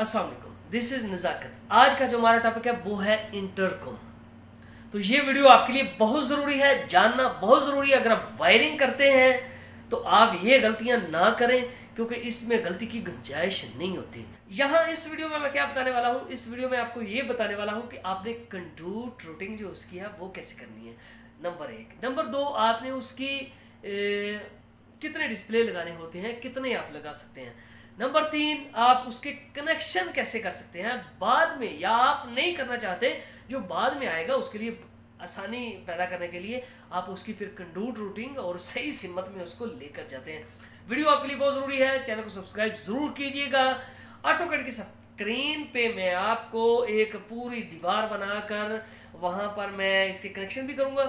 Aslam this is नज़ाकत आज का जो हमारा टॉपिक है वो है इंटरकॉम तो ये वीडियो आपके लिए बहुत ज़रूरी है जानना बहुत ज़रूरी है अगर आप वायरिंग करते हैं तो आप ये गलतियां ना करें क्योंकि इसमें गलती की गुंजाइश नहीं होती यहाँ इस वीडियो में मैं क्या बताने वाला हूँ इस वीडियो में आपको ये बताने वाला हूँ कि आपने कंट्रूट रूटिंग जो उसकी है वो कैसे करनी है नंबर एक नंबर दो आपने उसकी ए, कितने डिस्प्ले लगाने होते हैं कितने आप लगा सकते हैं नंबर तीन आप उसके कनेक्शन कैसे कर सकते हैं बाद में या आप नहीं करना चाहते जो बाद में आएगा उसके लिए आसानी पैदा करने के लिए आप उसकी फिर कंडूट रूटिंग और सही सिमत में उसको लेकर जाते हैं वीडियो आपके लिए बहुत ज़रूरी है चैनल को सब्सक्राइब ज़रूर कीजिएगा ऑटोकट की स्क्रीन पे मैं आपको एक पूरी दीवार बनाकर वहाँ पर मैं इसके कनेक्शन भी करूँगा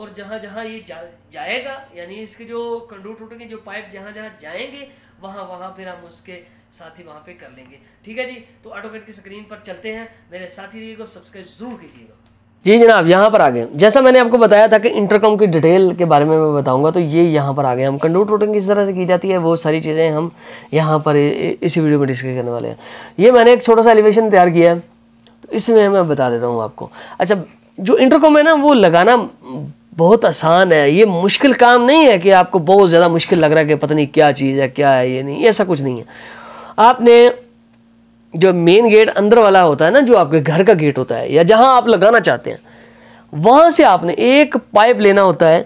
और जहाँ जहाँ ये जा, जाएगा यानी इसके जो कंडूट टूटेंगे जो पाइप जहाँ जहाँ जाएंगे वहाँ वहाँ फिर हम उसके साथ ही वहाँ पे कर लेंगे ठीक है जी तो ऑटोमेट की स्क्रीन पर चलते हैं मेरे साथी को सब्सक्राइब जरूर कीजिएगा जी जनाब यहाँ पर आ गए जैसा मैंने आपको बताया था कि इंटरकॉम की डिटेल के बारे में मैं बताऊंगा तो ये यहाँ पर आ गए हम कंडूट रूटिंग किस तरह से की जाती है वो सारी चीज़ें हम यहाँ पर इसी वीडियो में डिस्कस करने वाले हैं ये मैंने एक छोटा सा एलिवेशन तैयार किया है तो इसमें मैं बता देता हूँ आपको अच्छा जो इंटरकॉम है ना वो लगाना बहुत आसान है ये मुश्किल काम नहीं है कि आपको बहुत ज़्यादा मुश्किल लग रहा है कि पता नहीं क्या चीज़ है क्या है ये नहीं ऐसा कुछ नहीं है आपने जो मेन गेट अंदर वाला होता है ना जो आपके घर का गेट होता है या जहाँ आप लगाना चाहते हैं वहाँ से आपने एक पाइप लेना होता है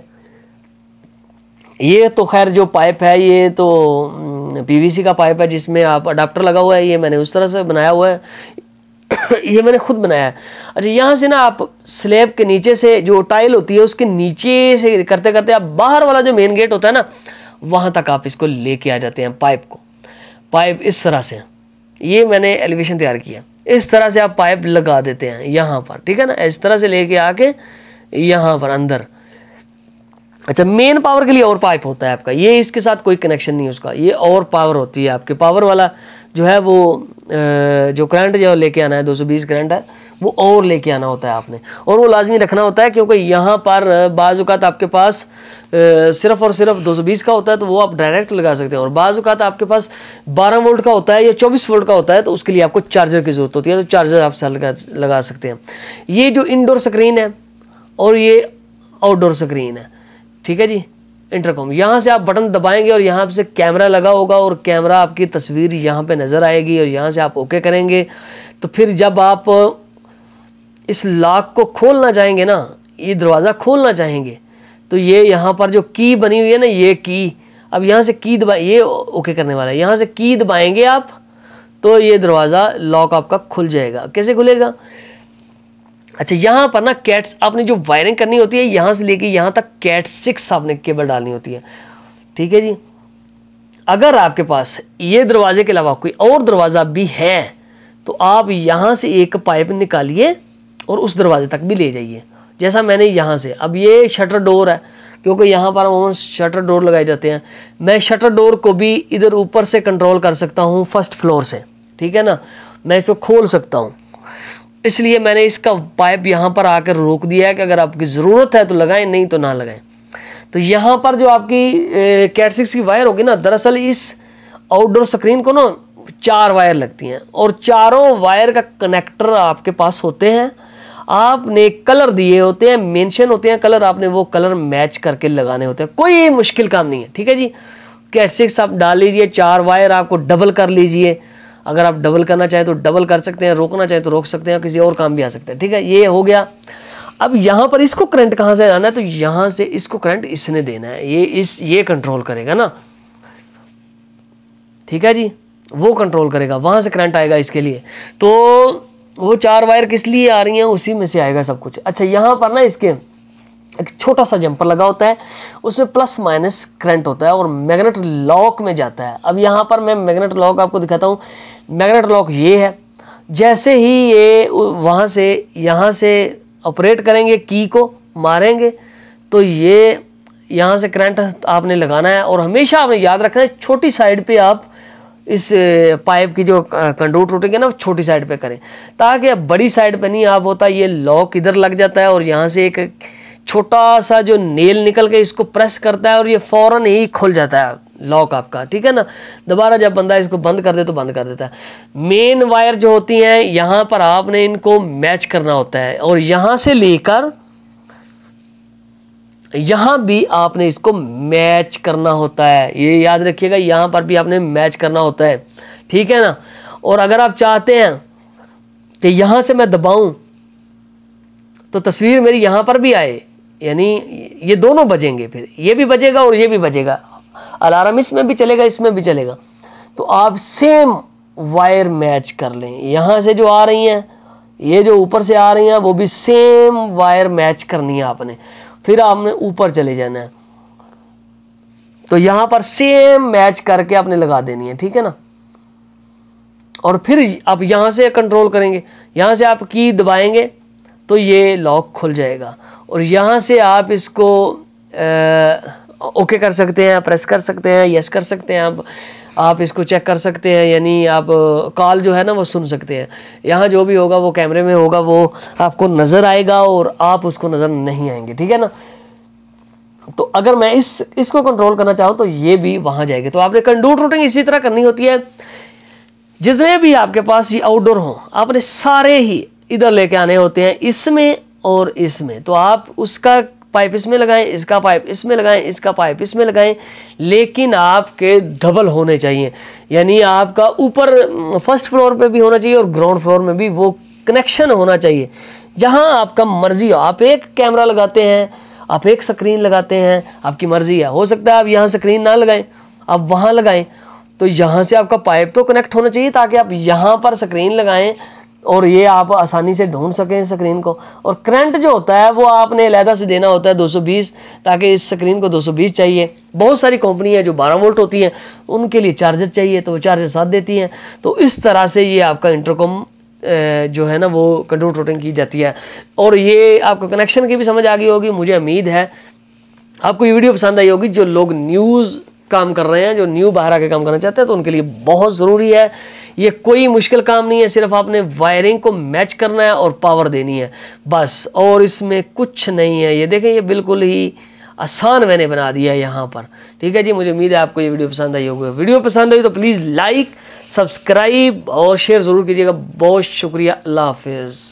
ये तो खैर जो पाइप है ये तो पीवीसी हम्म, का पाइप है जिसमें आप अडाप्टर लगा हुआ है ये मैंने उस तरह से बनाया हुआ है ये मैंने खुद बनाया है अच्छा यहाँ से ना आप स्लेब के नीचे से जो टाइल होती है उसके नीचे से करते करते आप बाहर वाला जो मेन गेट होता है ना वहाँ तक आप इसको लेके आ जाते हैं पाइप को पाइप इस तरह से ये मैंने एलिवेशन तैयार किया इस तरह से आप पाइप लगा देते हैं यहाँ पर ठीक है ना इस तरह से लेके आके यहाँ पर अंदर अच्छा मेन पावर के लिए और पाइप होता है आपका ये इसके साथ कोई कनेक्शन नहीं है उसका ये और पावर होती है आपके पावर वाला जो है वो जो करंट जो लेके आना है 220 करंट है वो और लेके आना होता है आपने और वो लाजमी रखना होता है क्योंकि यहाँ पर बाज़ात आपके पास सिर्फ और सिर्फ 220 का होता है तो वो आप डायरेक्ट लगा सकते हैं और बाज़ात आपके पास 12 वोल्ट का होता है या 24 वोल्ट का होता है तो उसके लिए आपको चार्जर की ज़रूरत होती है तो चार्जर आप लगा लगा सकते हैं ये जो इनडोर स्क्रीन है और ये आउटडोर स्क्रीन है ठीक है जी इंटरकॉम यहाँ से आप बटन दबाएंगे और यहाँ से कैमरा लगा होगा और कैमरा आपकी तस्वीर यहाँ पे नज़र आएगी और यहाँ से आप ओके करेंगे तो फिर जब आप इस लॉक को खोलना चाहेंगे ना ये दरवाज़ा खोलना चाहेंगे तो ये यहाँ पर जो की बनी हुई है ना ये की अब यहाँ से की दबा ये ओके करने वाला है यहाँ से की दबाएंगे आप तो ये दरवाज़ा लॉक आपका खुल जाएगा कैसे खुलेगा अच्छा यहाँ पर ना कैट्स आपने जो वायरिंग करनी होती है यहाँ से लेके यहाँ तक कैट सिक्स आपने केबल डालनी होती है ठीक है जी अगर आपके पास ये दरवाजे के अलावा कोई और दरवाज़ा भी है तो आप यहाँ से एक पाइप निकालिए और उस दरवाजे तक भी ले जाइए जैसा मैंने यहाँ से अब ये शटर डोर है क्योंकि यहाँ पर अमूमन शटर डोर लगाए जाते हैं मैं शटर डोर को भी इधर ऊपर से कंट्रोल कर सकता हूँ फर्स्ट फ्लोर से ठीक है ना मैं इसको खोल सकता हूँ इसलिए मैंने इसका पाइप यहाँ पर आकर रोक दिया है कि अगर आपकी ज़रूरत है तो लगाएं नहीं तो ना लगाएं तो यहाँ पर जो आपकी कैट सिक्स की वायर होगी ना दरअसल इस आउटडोर स्क्रीन को ना चार वायर लगती हैं और चारों वायर का कनेक्टर आपके पास होते हैं आपने कलर दिए होते हैं मेंशन होते हैं कलर आपने वो कलर मैच करके लगाने होते हैं कोई मुश्किल काम नहीं है ठीक है जी कैट सिक्स आप डाल लीजिए चार वायर आपको डबल कर लीजिए अगर आप डबल करना चाहें तो डबल कर सकते हैं रोकना चाहें तो रोक सकते हैं किसी और काम भी आ सकते हैं ठीक है ये हो गया अब यहाँ पर इसको करंट कहाँ से लाना है तो यहाँ से इसको करंट इसने देना है ये इस ये कंट्रोल करेगा ना ठीक है जी वो कंट्रोल करेगा वहाँ से करंट आएगा इसके लिए तो वो चार वायर किस लिए आ रही हैं उसी में से आएगा सब कुछ अच्छा यहाँ पर ना इसके एक छोटा सा जंपर लगा होता है उसमें प्लस माइनस करंट होता है और मैग्नेट लॉक में जाता है अब यहाँ पर मैं मैग्नेट लॉक आपको दिखाता हूँ मैग्नेट लॉक ये है जैसे ही ये वहाँ से यहाँ से ऑपरेट करेंगे की को मारेंगे तो ये यहाँ से करंट आपने लगाना है और हमेशा आपने याद रखना है छोटी साइड पे आप इस पाइप की जो कंडूट रोटेंगे ना छोटी साइड पे करें ताकि बड़ी साइड पे नहीं आप होता ये लॉक इधर लग जाता है और यहाँ से एक छोटा सा जो नेल निकल के इसको प्रेस करता है और ये फ़ौरन ही खुल जाता है लॉक आपका ठीक है ना दोबारा जब बंदा इसको बंद कर दे तो बंद कर देता है मेन वायर जो होती हैं यहाँ पर आपने इनको मैच करना होता है और यहाँ से लेकर यहाँ भी आपने इसको मैच करना होता है ये याद रखिएगा यहाँ पर भी आपने मैच करना होता है ठीक है ना और अगर आप चाहते हैं कि यहाँ से मैं दबाऊँ तो तस्वीर मेरी यहाँ पर भी आए यानी ये दोनों बजेंगे फिर ये भी बजेगा और ये भी बजेगा अलार्म इसमें भी चलेगा इसमें भी चलेगा तो आप सेम वायर मैच कर लें यहाँ से जो आ रही हैं ये जो ऊपर से आ रही हैं वो भी सेम वायर मैच करनी है आपने फिर आपने ऊपर चले जाना है तो यहाँ पर सेम मैच करके आपने लगा देनी है ठीक है ना और फिर आप यहाँ से कंट्रोल करेंगे यहाँ से आप की दबाएंगे तो ये लॉक खुल जाएगा और यहाँ से आप इसको ओके कर सकते हैं प्रेस कर सकते हैं यस कर सकते हैं आप आप इसको चेक कर सकते हैं यानी आप कॉल जो है ना वो सुन सकते हैं यहाँ जो भी होगा वो कैमरे में होगा वो आपको नज़र आएगा और आप उसको नज़र नहीं आएंगे ठीक है ना तो अगर मैं इस इसको कंट्रोल करना चाहूँ तो ये भी वहाँ जाएगी तो आपने कंडूट रूटिंग इसी तरह करनी होती है जितने भी आपके पास ये आउटडोर हों आपने सारे ही इधर लेके आने होते हैं इसमें और इसमें तो आप उसका पाइप इसमें लगाएं इसका पाइप इसमें लगाएं इसका पाइप इसमें लगाएं लेकिन आपके डबल होने चाहिए यानी आपका ऊपर फर्स्ट फ्लोर पे भी होना चाहिए और ग्राउंड फ्लोर में भी वो कनेक्शन होना चाहिए जहां आपका मर्जी हो आप एक कैमरा लगाते हैं आप एक स्क्रीन लगाते हैं आपकी मर्जी है हो सकता है आप यहाँ स्क्रीन ना लगाएं आप वहाँ लगाएं तो यहाँ से आपका पाइप तो कनेक्ट होना चाहिए ताकि आप यहाँ पर स्क्रीन लगाएं और ये आप आसानी से ढूंढ सकें स्क्रीन को और करंट जो होता है वो आपने अलहदा से देना होता है 220 ताकि इस स्क्रीन को 220 चाहिए बहुत सारी कंपनी है जो 12 वोल्ट होती हैं उनके लिए चार्जर चाहिए तो वो चार्जर साथ देती हैं तो इस तरह से ये आपका इंटरकॉम जो है ना वो कंट्रोल रोटिंग की जाती है और ये आपको कनेक्शन की भी समझ आ गई होगी मुझे उम्मीद है आपको ये वीडियो पसंद आई होगी जो लोग न्यूज़ काम कर रहे हैं जो न्यू बाहर आके काम करना चाहते हैं तो उनके लिए बहुत ज़रूरी है ये कोई मुश्किल काम नहीं है सिर्फ आपने वायरिंग को मैच करना है और पावर देनी है बस और इसमें कुछ नहीं है ये देखें ये बिल्कुल ही आसान मैंने बना दिया है यहाँ पर ठीक है जी मुझे उम्मीद है आपको ये वीडियो पसंद आई होगी वीडियो पसंद आई तो प्लीज़ लाइक सब्सक्राइब और शेयर ज़रूर कीजिएगा बहुत शुक्रिया अल्लाह हाफिज़